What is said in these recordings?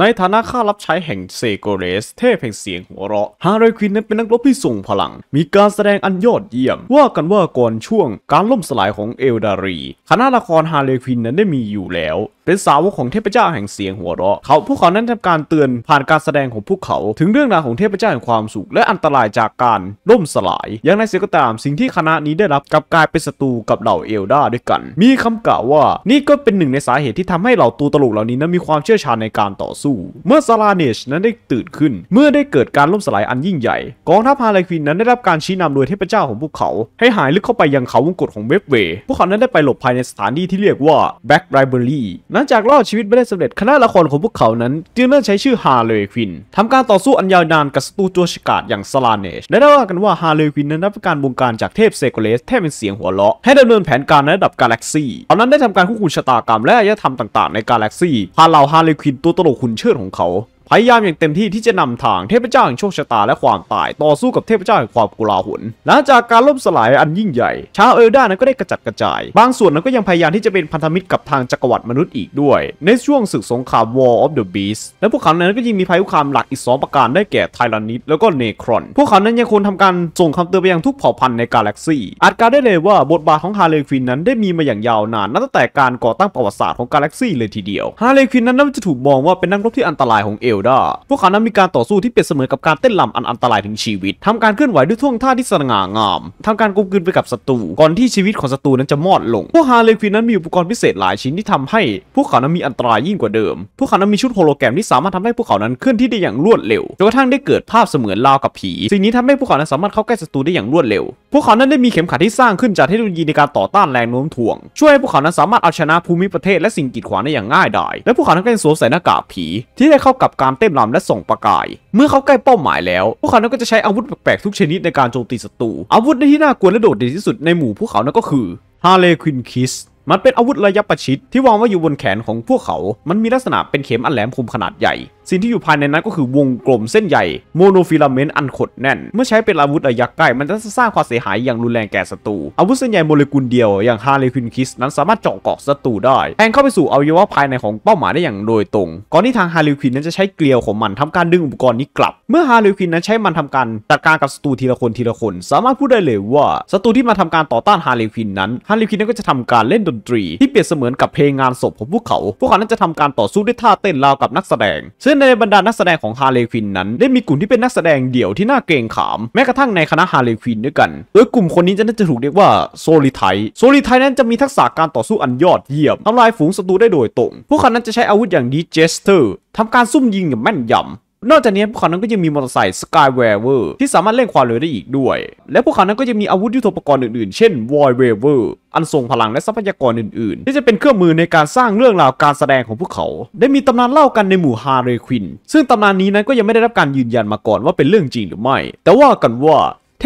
ในฐานะข้ารับใช้แห่งเซโกเรส เทพแห่งเสียงหัวเราะฮาร์เรควินนั้นเป็นนักรบที่ทรงพลัง มีการแสดงอันยอดเยี่ยม ว่ากันว่าก่อนช่วงการล่มสลายของเอลดารี คณะละครฮาร์เรควินนั้นได้มีอยู่แล้วเป็นสาวกของเทพเจ้าแห่งเสียงหัวเราะเขาพวกเขานั้นทำการเตือนผ่านการแสดงของพวกเขา ถึงเรื่องราวของเทพเจ้าแห่งความสุขและอันตรายจากการล่มสลายอย่างไรเสียก็ตามสิ่งที่คณะนี้ได้รับกลับกลายเป็นศัตรูกับเหล่าเอลดาด้วยกันมีคำกล่าวว่านี่ก็เป็นหนึ่งในสาเหตุที่ทำให้เหล่าตัวตลกเหล่านี้นั้นมีความเชี่ยวชาญในการต่อสู้ เมื่อซาลาเนชนั้นได้ตื่นขึ้น เมื่อได้เกิดการล่มสลายอันยิ่งใหญ่ กองทัพฮาร์เลควินนั้นได้รับการชี้นำโดยเทพเจ้าของพวกเขา ให้หายลึกเข้าไปยังเขาวงกตของเวฟเวพวกเขานั้นได้ไปหลบภายในสถานที่ที่เรียกว่า Back Library หลังจากรอดชีวิตไม่ได้สำเร็จคณะละครของพวกเขานั้น จึงเริ่มใช้ชื่อฮาเลควินทำการต่อสู้อันยาวนานกับศัตรูตัวฉกาจอย่างสลาเนชและได้ว่ากันว่าฮาเลควินนั้นรับการบงการจากเทพเซโกเลสแทบเป็นเสียงหัวเราะ ให้ดำเนินแผนการในระดับกาแล็กซี่เอานั้นได้ทำการควบคุมชะตากรรมและอารยธรรมต่างๆในกาแล็กซี่พาเหล่าฮาเลควินตัวตลกขุนเชิดของเขาพยายามอย่างเต็มที่ที่จะนำทางเทพเจ้าแห่งโชคชะตาและความตายต่อสู้กับเทพเจ้าแห่งความกุลาหุน หลังจากการล่มสลายอันยิ่งใหญ่ ชาวเอลดานั้นก็ได้กระจัดกระจาย บางส่วนนั้นก็ยังพยายามที่จะเป็นพันธมิตรกับทางจักรวรรดิมนุษย์อีกด้วย ในช่วงศึกสงคราม War of the Beast และพวกเขานั้นก็ยังมีภัยคุกคามหลักอีก2ประการได้แก่ไทรานิดแล้วก็เนครอนพวกเขานั้นยังคงทำการส่งคำเตือนไปยังทุกเผ่าพันธุ์ในกาแล็กซี่ อาจกล่าวได้เลยว่าบทบาทของฮาเลควินนั้นได้มีมาอย่างยาวนานนับตั้งแต่การก่อตั้งประวัติศาสตร์ของกาแล็กซีเลยทีเดียวฮาเลควินนั้นน่าจะถูกมองว่าเป็นนักรบที่อันตรายของเอลดาพวกเขานั้นมีการต่อสู้ที่เปรียบเสมือนกับการเต้นลำอันอันตรายถึงชีวิตทำการเคลื่อนไหวด้วยท่วงท่าที่สง่างาม ทำการกุมกลืนไปกับศัตรูก่อนที่ชีวิตของศัตรูนั้นจะมอดลงพวกฮาเลฟินนั้นมีอุปกรณ์พิเศษหลายชิ้นที่ทำให้พวกเขานั้นมีอันตรายยิ่งกว่าเดิมพวกเขานั้นมีชุดโฮโลแกรมที่สามารถทำให้พวกเขานั้นเคลื่อนที่ได้อย่างรวดเร็วจนกระทั่งได้เกิดภาพเสมือนราวกับผีสิ่งนี้ทำให้พวกเขานั้นสามารถเข้าใกล้ศัตรูได้อย่างรวดเร็วพวกเขานั้นได้มีเข็มขัดที่สร้างขึ้นจากเทคโนโลยีในการต่อต้านแรงโน้มถ่วงช่วยให้พวกเขานั้นสามารถเอาชนะภูมิประเทศและสิ่งกีดขวางได้อย่างง่ายดายและพวกเขานั้นก็ยังสวมใส่หน้ากากผีที่ได้เข้ากับการเต้นรำและส่องประกาย เมื่อเขาใกล้เป้าหมายแล้ว พวกเขานั้นก็จะใช้อาวุธแปลกๆทุกชนิดในการโจมตีศัตรู อาวุธที่น่ากลัวและโดดเด่นที่สุดในหมู่พวกเขานั้นก็คือฮาเลควินคิส มันเป็นอาวุธระยะประชิด ที่วางไว้อยู่บนแขนของพวกเขา มันมีลักษณะเป็นเข็มอันแหลมคมขนาดใหญ่สิ่งที่อยู่ภายในนั้นก็คือวงกลมเส้นใหญ่ โมโนฟิลาเมนต์อันขดแน่น เมื่อใช้เป็นอาวุธระยะใกล้ มันจะสร้างความเสียหายอย่างรุนแรงแก่ศัตรูอาวุธเส้นใหญ่โมเลกุลเดียวอย่างฮาเลคินคิสนั้นสามารถเจาะเกาะศัตรูได้แทงเข้าไปสู่อวัยวะภายในของเป้าหมายได้อย่างโดยตรงก่อนที่ทางฮาเลคินนั้นจะใช้เกลียวของมันทำการดึงอุปกรณ์นี้กลับ เมื่อฮาเลคินนั้นใช้มันทำการจัดการกับศัตรูทีละคนทีละคน สามารถพูดได้เลยว่าศัตรูที่มาทำการต่อต้านฮาเลคินนั้นฮาเลคินนั้นก็จะทำการเล่นดนตรี ที่เปรียบเสมือนกับเพลงงานศพของพวกเขา พวกเขานั้นจะทำการต่อสู้ด้วยท่าเต้นราวกับนักแสดงซึง่ลในบรรดานักแสดงของฮาร์เลควินนั้น ได้มีกลุ่มที่เป็นนักแสดงเดี่ยวที่น่าเกรงขามแม้กระทั่งในคณะฮาร์เลควินด้วยกันโดยกลุ่มคนนี้จะน่าจะถูกเรียกว่า โซลิไทโซลิไทนั้นจะมีทักษะการต่อสู้อันยอดเยี่ยมทำลายฝูงศัตรูได้โดยตรงพวกเขานั้นจะใช้อาวุธอย่างดีเจสเตอร์ทำการซุ่มยิงอย่างแม่นยำนอกจากนี้พวกเขานั้นก็ยังมี มอเตอร์ไซค์สกายเวเวอร์ที่สามารถเล่นความเร็วได้อีกด้วย และพวกเขานั้นก็ยังมี อาวุธยุทโธปกรณ์อื่นๆ เช่นวอยเวเวอร์อันทรงพลังและทรัพยากรอื่นๆ ที่จะเป็นเครื่องมือในการสร้างเรื่องราวการแสดงของพวกเขา ได้มีตำนานเล่ากันในหมู่ฮาเรควินซึ่งตำนานนี้นั้นก็ยังไม่ได้รับการยืนยันมาก่อนว่าเป็นเรื่องจริงหรือไม่ แต่ว่ากันว่า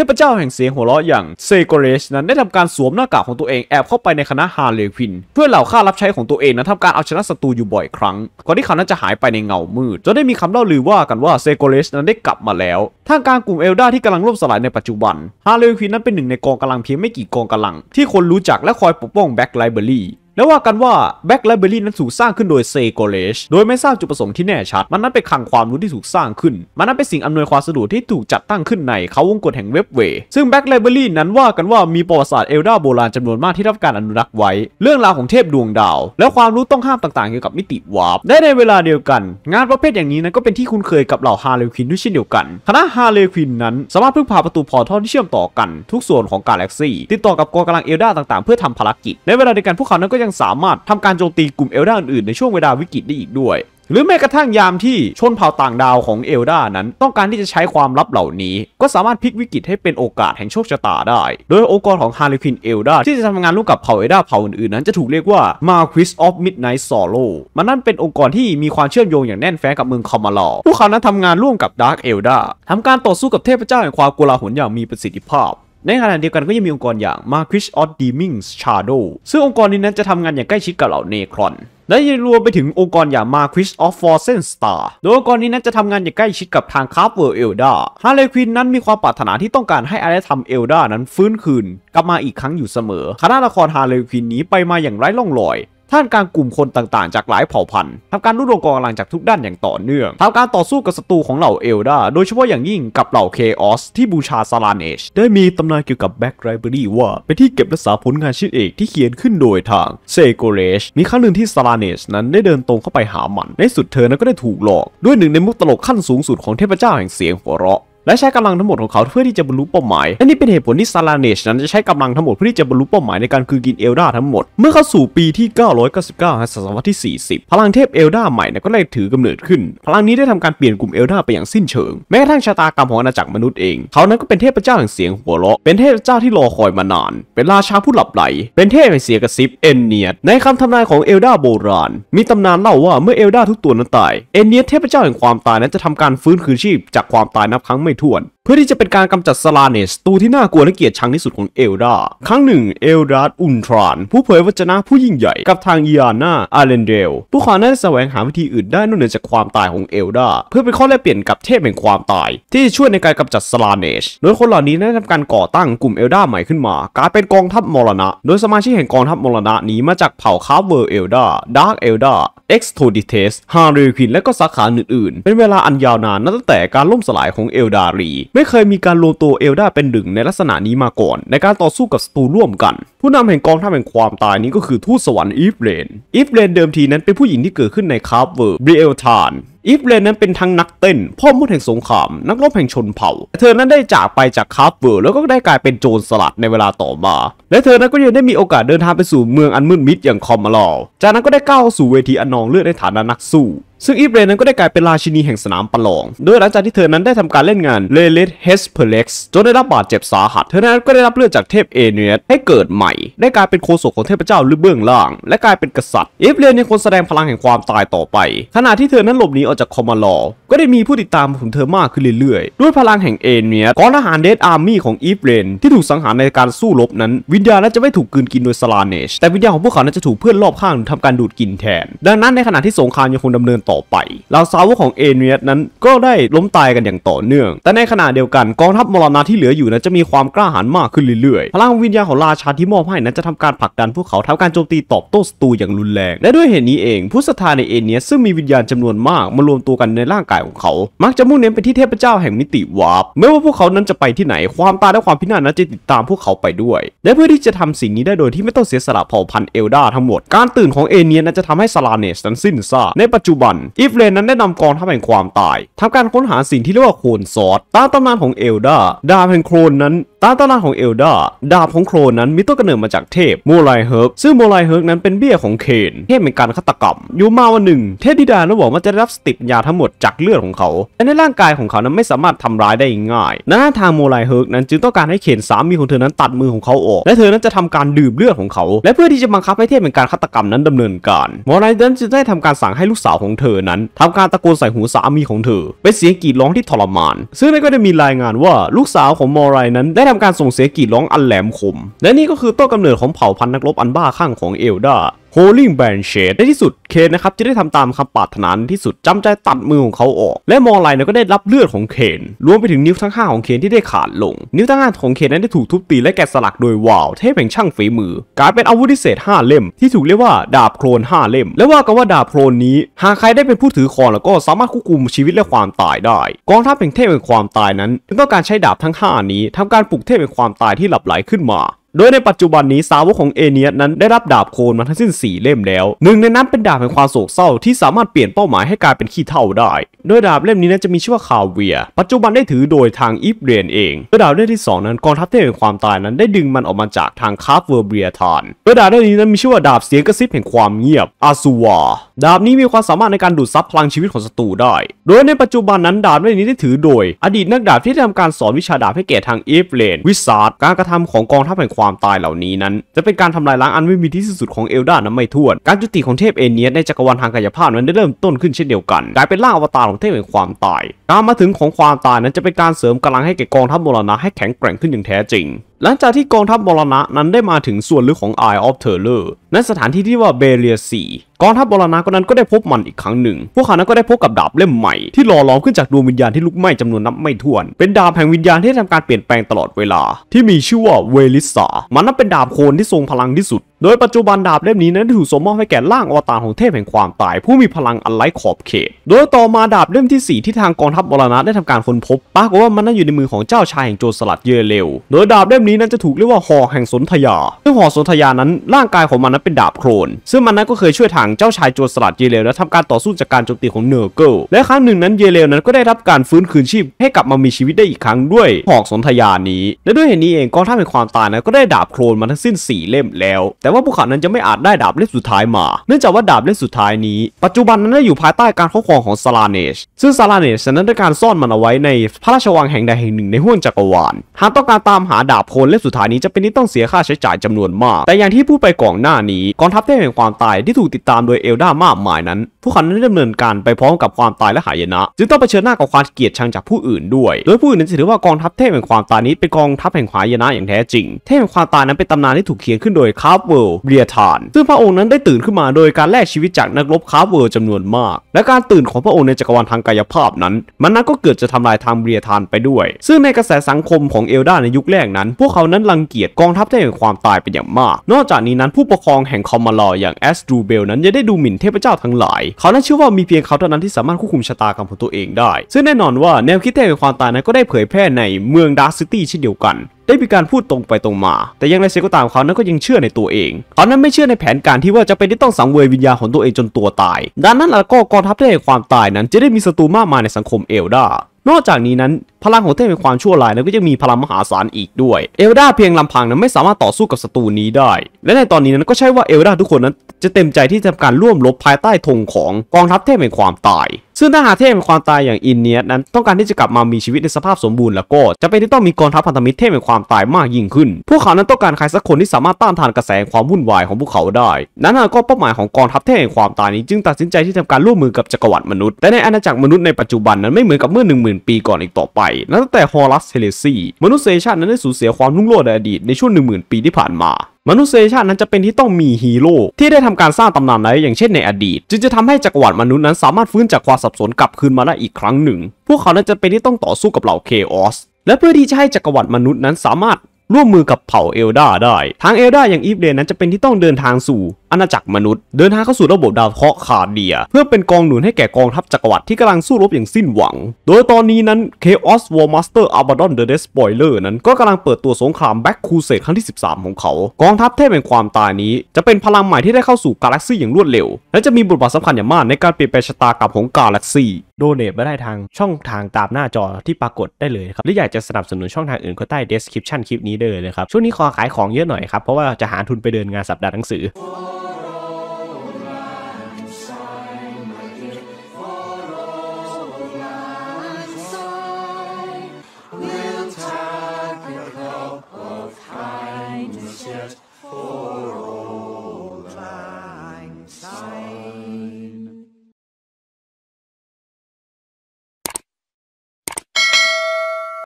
ทพเจ้าแห่งเสียงหัวเราะอย่างเซโกเรชนั้นได้ทำการสวมหน้ากากของตัวเองแอบเข้าไปในคณะฮาเลควิน เพื่อเหล่าข้ารับใช้ของตัวเองนั้นทำการเอาชนะศัตรูอยู่บ่อยครั้งก่อนที่เขานั้นจะหายไปในเงามืดจนได้มีคำเล่าลือว่ากันว่าเซโกเรชนั้นได้กลับมาแล้วทางการกลุ่มเอลดาที่กำลังล่มสลายในปัจจุบันฮาเลควินนั้นเป็นหนึ่งในกองกำลังเพียงไม่กี่กองกำลังที่คนรู้จักและคอยปกป้องแบ็คไลเบอรี่และว่ากันว่าแบ็กไลบอรี่นั้นถูกสร้างขึ้นโดยเซโกเลชโดยไม่ทราบจุดประสงค์ที่แน่ชัด มันนั้นเป็นคลังความรู้ที่ถูกสร้างขึ้น มันนั้นเป็นสิ่งอำนวยความสะดวกที่ถูกจัดตั้งขึ้นในเขาวงกฎแห่งเว็บเวซึ่งแบ็กไลบอรี่นั้นว่ากันว่า มีประวัติศาสตร์เอลดาโบราณจำนวนมากที่รับการอนุรักษ์ไว้ เรื่องราวของเทพดวงดาว และความรู้ต้องห้ามต่างๆ เกี่ยวกับมิติวาร์ปได้ในเวลาเดียวกัน งานประเภทอย่างนี้นั้นก็เป็นที่คุ้นเคยกับเหล่าฮาเลควิน ด้วยเช่นเดียวกันคณะฮาเลควินนั้นสามารถพึ่งพาประตูพอร์ทัลที่เชื่อมต่อกัน ทุกส่วนของกาแล็กซี่ติดต่อกับกองกำลังเอลดาต่างๆ เพื่อทำภารกิจ ในเวลาเดียวกันพวกเขานั้นก็ยัังสามารถทำการโจมตีกลุ่มเอลดาอื่น ๆ ในช่วงเวลาวิกฤตได้อีกด้วย หรือแม้กระทั่งยามที่ชนเผ่าต่างดาวของเอลดานั้น ต้องการที่จะใช้ความลับเหล่านี้ ก็สามารถพลิกวิกฤตให้เป็นโอกาสแห่งโชคชะตาได้ โดยองค์กรของฮาริคินเอลดาที่จะทำงานร่วมกับเผ่าเอลดาเผ่าอื่นๆ นั้นจะถูกเรียกว่า m a r q u i s of Midnight Sorrow มันนั่นเป็นองค์กรที่มีความเชื่อมโยงอย่างแน่นแฟ้นกับเมืองคอมาลอพวกเขานั้นทำงานร่วมกับดาร์กเอลดาทำการต่อสู้กับเทพเจ้าแห่งความกลาหลอย่างมีประสิทธิภาพในขณะเดียวกันก็ยังมีองค์กรอย่าง Marquis of Demings Shadow ซึ่งองค์กรนี้นั้นจะทำงานอย่างใกล้ชิดกับเหล่าเนครอนและยังรวมไปถึงองค์กรอย่าง Marquis of f o r s e n Star โดยองค์กรนี้นั้นจะทำงานอย่างใกล้ชิดกับทางคาร์เวอร์เอลดาฮาเลควินนั้นมีความปรารถนาที่ต้องการให้อารยธรรมเอลดานั้นฟื้นคืน กลับมาอีกครั้งอยู่เสมอคณะละครฮาเลควินนี้ไปมาอย่างไร้ล่องรอยท่านกลางกลุ่มคนต่างๆ จากหลายเผ่าพันธุ์ทำการรุนรวมกองกำลังจากทุกด้านอย่างต่อเนื่องทำการต่อสู้กับศัตรูของเหล่าเอลดาโดยเฉพาะอย่างยิ่งกับเหล่าเคออสที่บูชาซาลานเอชได้มีตำนานเกี่ยวกับแบ็กไรเบอรี่ว่าเป็นที่เก็บรักษาผลงานชิ้นเอกที่เขียนขึ้นโดยทางเซโกเรชมีครั้งหนึ่งที่ซาลานเอชนั้นได้เดินตรงเข้าไปหามันในสุดเธอนั้นก็ได้ถูกหลอกด้วยหนึ่งในมุกตลกขั้นสูงสุดของเทพเจ้าแห่งเสียงหัวเราะและใช้กำลังทั้งหมดของเขาเพื่อที่จะบรรลุเป้าหมายและนี่เป็นเหตุผลที่ซาลาเนชนั้นจะใช้กำลังทั้งหมดเพื่อที่จะบรรลุเป้าหมายในการคืนกินเอลดาทั้งหมดเมื่อเข้าสู่ปีที่ 999ฮศตวรรษที่ 40 พลังเทพเอลดาใหม่ก็ได้ถือกำเนิดขึ้น พลังนี้ได้ทำการเปลี่ยนกลุ่มเอลดาไปอย่างสิ้นเชิง แม้กระทั่งชะตากรรมของอาณาจักรมนุษย์เอง เขานั้นก็เป็นเทพเจ้าแห่งเสียงหัวเราะเป็นเทพเจ้าที่รอคอยมานาน เป็นราชาผู้หลับไหล เป็นเทพแห่งเสียงกระซิบเอนเนียดในคำทำนายของเอลดาโบราณ มีตำนานเล่าว่าเมื่อเอลดาทุกตัวนั้นตายเอนเนียดเทพเจ้าแห่งความตายนั้นจะทำการฟื้นคืนชีพจากความตายนับครั้งไม่ Agenturen. พื่อที่จะเป็นการกำจัดสลาเนสตูที่น่ากลัวและเกลียดชังที่สุดของเอลดาครั้งหนึ่งเอลดาอุนทรานผู้เผยวจนะผู้ยิ่งใหญ่กับทางยาน่าอาเลนเดลผู้ขานั้นแสวงหาวิธีอื่นได้นอกเหนือจากความตายของเอลดาเพื่อเป็นข้อแลกเปลี่ยนกับเทพแห่งความตายที่ช่วยในการกำจัดสลาเนชโดยคนเหล่านี้ได้ทำการก่อตั้งกลุ่มเอลดาใหม่ขึ้นมากลายเป็นกองทัพมรณะ โดยสมาชิกแห่งกองทัพมรณะนี้มาจากเผ่าคาเวอร์เอลดาดาร์กเอลดาเอ็กซ์โทดิเทสฮาร์เรคินและก็สาขาอื่นๆเป็นเวลาอันยาวนานนับตั้งแต่การล่มสลายของเอลดารีไม่เคยมีการรวมตัวเอลดาเป็นหนึ่งในลักษณะนี้มาก่อน ในการต่อสู้กับศัตรูร่วมกัน ผู้นำแห่งกองทัพแห่งความตายนี้ก็คือ ทูตสวรรค์อีฟเรนอีฟเรนเดิมทีนั้นเป็นผู้หญิงที่เกิดขึ้นในคาร์เวอร์บริเอลทานอีฟเรนนั้นเป็นทั้งนักเต้นพ่อมดแห่งสงครามนักรบแห่งชนเผ่าเธอนั้นได้จากไปจากคาร์เวอร์แล้วก็ได้กลายเป็นโจรสลัดในเวลาต่อมาและเธอนั้นก็ยังได้มีโอกาสเดินทางไปสู่เมืองอันมืดมิดอย่างคอมมาลอจากนั้นก็ได้ก้าวสู่เวทีอันนองเลือดในฐานะนักสู้ซึ่งอีฟเรนนั้นก็ได้กลายเป็นราชินีแห่งสนามประลอง โดยหลังจากที่เธอนั้นได้ทำการเล่นงานเลเลตเฮสเพเล็กซ์จนได้รับบาดเจ็บสาหัส เธอนั้นก็ได้รับเลือดจากเทพเอเนียสให้เกิดใหม่ ได้กลายเป็นโคศกของเทพเจ้าลือเบื้องล่าง และกลายเป็นกษัตริย์อีฟเรนยังคงแสดงพลังแห่งความตายต่อไป ขณะที่เธอนั้นหลบหนีออกจากคอมาลอ ก็ได้มีผู้ติดตามของเธอมากขึ้นเรื่อย ๆ ด้วยพลังแห่งเอเนียสกองทหารเดดอาร์มี่ของอีฟเรนที่ถูกสังหารในการสู้รบนั้นวิญญาณนั้นจะไม่ถูกกินกินโดยสลาเนชแต่วิญญาณของพวกเขานั้นจะถูกเพื่อนรอบข้างทำการดูดกินแทน ดังนั้นในขณะที่สงครามยังคงดำเนินต่อไปเหล่าสาวกของเอเนียสนั้นก็ได้ล้มตายกันอย่างต่อเนื่อง แต่ในขณะเดียวกันกองทัพมรณะที่เหลืออยู่นั้นจะมีความกล้าหาญมากขึ้นเรื่อยๆ พลังวิญญาณของราชาที่มอบให้นั้นจะทำการผลักดันพวกเขาทำการโจมตีตอบโต้ศัตรูอย่างรุนแรง และด้วยเหตุนี้เอง ผู้ศรัทธาในเอเนียสซึ่งมีวิญญาณจำนวนมากมารวมตัวกันในร่างกายของเขา มักจะมุ่งเน้นไปที่เทพเจ้าแห่งมิติวาร์ปไม่ว่าพวกเขานั้นจะไปที่ไหน ความตายและความพินาศนั้นจะติดตามพวกเขาไปด้วย และเพื่อที่จะทำสิ่งนี้ได้โดยที่ไม่ต้องเสียสละเผ่าพันธุ์เอลดาทั้งหมด การตื่นของเอเนียสนั้นจะทำให้ซาลาเนสนั้นสิ้นซากในปัจจุบันอิฟเลนนั้นได้นำกองทัพแห่งความตายทำการค้นหาสิ่งที่เรียกว่าโคลนซอสตามตำนานของเอลดาดาแห่งโคลนนั้นตาตานานของเอลดาดาบของโครนนั้นมีต้นกำเนิดมาจากเทพโมไลเฮิร์กซึ่งโมไลเฮิร์กนั้นเป็นเบี้ยของเคนเทพเป็นการฆาตกรรม อยู่มาวันหนึ่ง เทพดิดานั้บอกว่าจะได้รับสติปัญญาทั้งหมดจากเลือดของเขาแต่ในร่างกายของเขานั้นไม่สามารถทำร้ายได้ง่ายหน้าทางโมไลเฮิร์กนั้นจึงต้องการให้เคนสามีของเธอนั้นตัดมือของเขาออกและเธอนั้นจะทำการดื่มเลือดของเขา และเพื่อที่จะบังคับให้เทพเป็นการฆาตกรรมนั้นดำเนินการ โมไลนั้นจึงได้ทำการสั่งให้ลูกสาวของเธอนั้น ทำการตะโกนใส่หูสามีของเธอเป็นเสียงกรีดร้องที่ทรมาน ซึ่งนั่นก็ได้มีรายงานว่าลูกสาวของโมไลนั้นได้ทำการส่งเสียงกรีดร้องอันแหลมคม และนี่ก็คือต้นกำเนิดของเผ่าพันธุ์นักรบอันบ้าข้างของเอลดาโฮลิงแบนเชดในที่สุด เคนนะครับ จะได้ทำตามคำปรารถนาที่สุดจำใจตัดมือของเขาออก และมองไลน์ก็ได้รับเลือดของเคนรวมไปถึงนิ้วทั้งห้าของเคนที่ได้ขาดลง นิ้วทั้งห้าของเคนนั้นได้ถูกทุบตี และแกะสลักโดยวาว เทพแห่งช่างฝีมือกลายเป็นอาวุธพิเศษ 5 เล่มที่ถูกเรียกว่าดาบโครน5เล่มและว่ากันว่าดาบโครนนี้ หากใครได้เป็นผู้ถือครองแล้วก็สามารถควบคุมชีวิตและความตายได้ กองทัพแห่งเทพแห่งความตายนั้นจึงต้องการใช้ดาบทั้ง5นี้ทำการปลุกเทพแห่งความตายที่หลับไหลขึ้นมาโดยในปัจจุบันนี้สาวกของเอเนียสนั้นได้รับดาบโคนมาทั้งสิ้น 4 เล่มแล้ว หนึ่งในนั้นเป็นดาบแห่งความโศกเศร้าที่สามารถเปลี่ยนเป้าหมายให้กลายเป็นขี้เท่าได้โดยดาบเล่มนี้นั้นจะมีชื่อว่าคาเวีย ปัจจุบันได้ถือโดยทางอิฟเรียนเองโดยดาบเล่มที่ 2 นั้นกองทัพเทพแห่งความตายนั้นได้ดึงมันออกมาจากทางคาเวอร์เบียทานโดยดาบเล่มนี้นั้นมีชื่อว่าดาบเสียงกระซิบแห่งความเงียบอาซูวาดาบนี้มีความสามารถในการดูดซับพลังชีวิตของศัตรูได้ โดยในปัจจุบันนั้นดาบเล่มนี้ได้ถือโดยอดีตนักดาบที่ทำการสอนวิชาดาบให้แก่ทางอิฟเรียนวิสาร์การกระทำของกองทัพแห่งความตายเหล่านี้นั้น จะเป็นการทำลายล้างอันไม่มีที่สุดของเอลดาน้ำไม่ท่วน การจุติของเทพเอเนียสในจักรวาลทางกายภาพนั้นได้เริ่มต้นขึ้นเช่นเดียวกันกลายเป็นล่างอวตารของเทพแห่งความตาย การมาถึงของความตายนั้นจะเป็นการเสริมกำลังให้แก่กองทัพโมรณะให้แข็งแกร่งขึ้นอย่างแท้จริงหลังจากที่กองทัพบรณะนั้นได้มาถึงส่วนลึกของ Eye of Terror ในสถานที่ที่ว่าเบเรียสีกองทัพบรณะก็นั้นก็ได้พบมันอีกครั้งหนึ่ง พวกเขานั้นก็ได้พบกับดาบเล่มใหม่ที่หล่อหลอมขึ้นจากดวงวิญญาณที่ลุกไหม้จำนวนนับไม่ถ้วน เป็นดาบแห่งวิญญาณที่ทำการเปลี่ยนแปลงตลอดเวลาที่มีชื่อว่าเวลิสามันนั้นเป็นดาบโคนที่ทรงพลังที่สุดโดยปัจจุบันดาบเล่มนี้นั้นถูกสมมอบให้แก่ร่างอวตารของเทพแห่งความตาย ผู้มีพลังอันไร้ขอบเขตโดยต่อมาดาบเล่มที่ 4 ที่ทางกองทัพบรณะได้ทำการค้นพบปรากฏว่ามันนั้นอยู่ในมือของเจ้าชายแห่งโจรสลัดเยเลวโดยดาบเล่มนี้นั้นจะถูกเรียกว่าหอแห่งสนธยาซึ่งหอสนธยานั้นร่างกายของมันนั้นเป็นดาบโครนซึ่งมันนั้นก็เคยช่วยทางเจ้าชายโจรสลัดเยเลวและทำการต่อสู้จากการโจมตีของเนอร์เกิลและครั้งหนึ่ง นั้นเยเลวนั้นก็ได้รับการฟื้นคืนชีพให้กลับมามีชีวิตได้อีกครั้งด้วย หอกสนธยานี้ และด้วยเหตุนี้เองกองทัพแห่งความตายนั้นก็ได้ดาบโครนมาทั้งสิ้น4เล่มแล้วแต่ว่าพวกเขานั้นจะไม่อาจได้ดาบเล่มสุดท้ายมา เนื่องจากว่าดาบเล่มสุดท้ายนี้ ปัจจุบันนั้นได้อยู่ภายใต้การครอบครองของซาลาเนชซึ่งซาลาเนชนั้นได้การซ่อนมันเอาไว้ในพระราชวังแห่งใดแห่งหนึ่งในห้วงจักรวาลหากต้องการตามหาดาบโคนเล่มสุดท้ายนี้จะเป็นที่ต้องเสียค่าใช้จ่ายจำนวนมาก แต่อย่างที่พูดไปก่อนหน้านี้ กองทัพเทพแห่งความตายที่ถูกติดตามโดยเอลดามากมายนั้นพวกเขานั้นได้ดำเนินการไปพร้อมกับความตายและหายนะ จึงต้องเผชิญหน้ากับความเกลียดชังจากผู้อื่นด้วย โดยผู้อื่นนั้นถือว่ากองทัพเทพแห่งความตายนี้เป็นกองทัพแห่งหายนะอย่างแท้จริง เทพแห่งความตายนั้นเป็นตำนานที่ถูกเขียนขึ้นโดยคาร์เววิล์เรียทานซึ่งพระองค์นั้นได้ตื่นขึ้นมาโดยการแลกชีวิตจากนักรบคาเวิร์จำนวนมาก และการตื่นของพระองค์ในจักรวาลทางกายภาพนั้น มันนั้นก็เกิดจะทำลายทางเรียทานไปด้วย ซึ่งในกระแสสังคมของเอลดาในยุคแรกนั้น พวกเขานั้นรังเกียจกองทัพที่แห่งความตายเป็นอย่างมาก นอกจากนี้นั้นผู้ปกครองแห่งคอมมาลออย่างแอสดูเบลนั้นยังได้ดูหมิ่นเทพเจ้าทั้งหลาย เขานั้นเชื่อว่ามีเพียงเขาเท่านั้นที่สามารถควบคุมชะตากรรมของตัวเองได้ ซึ่งแน่นอนว่าแนวคิดแห่งความตายนั้นก็ได้เผยแพร่ในเมืองดาร์ซิตี้เช่นเดียวกันได้มีการพูดตรงไปตรงมา แต่ยังไรเสียก็ตามเขานั้นก็ยังเชื่อในตัวเองเขานั้นไม่เชื่อในแผนการที่ว่าจะเป็นที่ต้องสังเวยวิญญาณของตัวเองจนตัวตาย ดังนั้นแล้วก็กองทัพได้ความตายนั้น จะได้มีศัตรูมากมายในสังคมเอลดานอกจากนี้นั้นพลังของเทพเป็นความชั่วร้ายแล้วก็ยังมีพลังมหาศาลอีกด้วย เอลดาเพียงลำพังนั้นไม่สามารถต่อสู้กับศัตรูนี้ได้ และในตอนนี้นั้นก็ใช่ว่าเอลดาทุกคนนั้นจะเต็มใจที่จะทำการร่วมรบภายใต้ธงของ กองทัพเทพแห่งความตาย ซึ่งถ้าหารเทพแห่งความตายอย่างอินเนียสนั้นต้องการที่จะกลับมามีชีวิตในสภาพสมบูรณ์แล้วก็ จะเป็นที่ต้องมีกองทัพพันธมิตรเทพแห่งความตายมากยิ่งขึ้น พวกเขานั้นต้องการใครสักคนที่สามารถต้านทานกระแสความวุ่นวายของพวกเขาได้นั้นก็เป้าหมายของกองทัพเทพแห่งความตายนี้จึงตัดสินใจที่ทำการร่วมมือกับจักรวรรดิมนุษย์ แต่ในอาณาจักรมนุษย์ในปัจจุบันนั้นไม่เหมือนกับเมื่อ 10,000 ปีก่อนอีกต่อไป นับตั้งแต่ฮอรัสเทเลซีมนุษยชาตินั้นได้สูญเสียความรุ่งโรจน์ในอดีตในช่วง10,000 ปีที่ผ่านมามนุษยชาตินั้นจะเป็นที่ต้องมีฮีโร่ที่ได้ทำการสร้างตำนานไว้อย่างเช่นในอดีต จึงจะทำให้จักรวรรดิมนุษย์นั้น สามารถฟื้นจากความสับสนกลับคืนมาได้อีกครั้งหนึ่งพวกเขานั้นจะเป็นที่ต้องต่อสู้กับเหล่าเคออสและเพื่อที่จะให้จักรวรรดิมนุษย์นั้นสามารถร่วมมือกับเผ่าเอลดาได้ทางเอลดาอย่างอีฟเดนนั้นจะเป็นที่ต้องเดินทางสู่อาณาจักรมนุษย์ เดินทางเข้าสู่ระบบดาวเคราะห์คาเดีย เพื่อเป็นกองหนุนให้แก่กองทัพจักรวรรดิที่กำลังสู้รบอย่างสิ้นหวัง โดยตอนนี้นั้น Chaos War Master Abaddon the Despoiler นั้นก็กำลังเปิดตัวสงคราม Black Crusade ครั้งที่ 13 ของเขา กองทัพเทพแห่งความตายนี้ จะเป็นพลังใหม่ที่ได้เข้าสู่กาแล็กซี่อย่างรวดเร็ว และจะมีบทบาทสำคัญอย่างมากในการเปลี่ยนแปลงชะตากรรมของกาแล็กซี่โดเนทมาได้ทางช่องทางตามหน้าจอที่ปรากฏได้เลยครับหรืออยากจะสนับสนุนช่องทางอื่นก็ใต้ description คลิปนี้เลยนะครับช่วงนี้ขอขายของเยอะหน่อยครับเพราะว่าจะหาทุนไปเดินงานสัปดาห์หนังสือ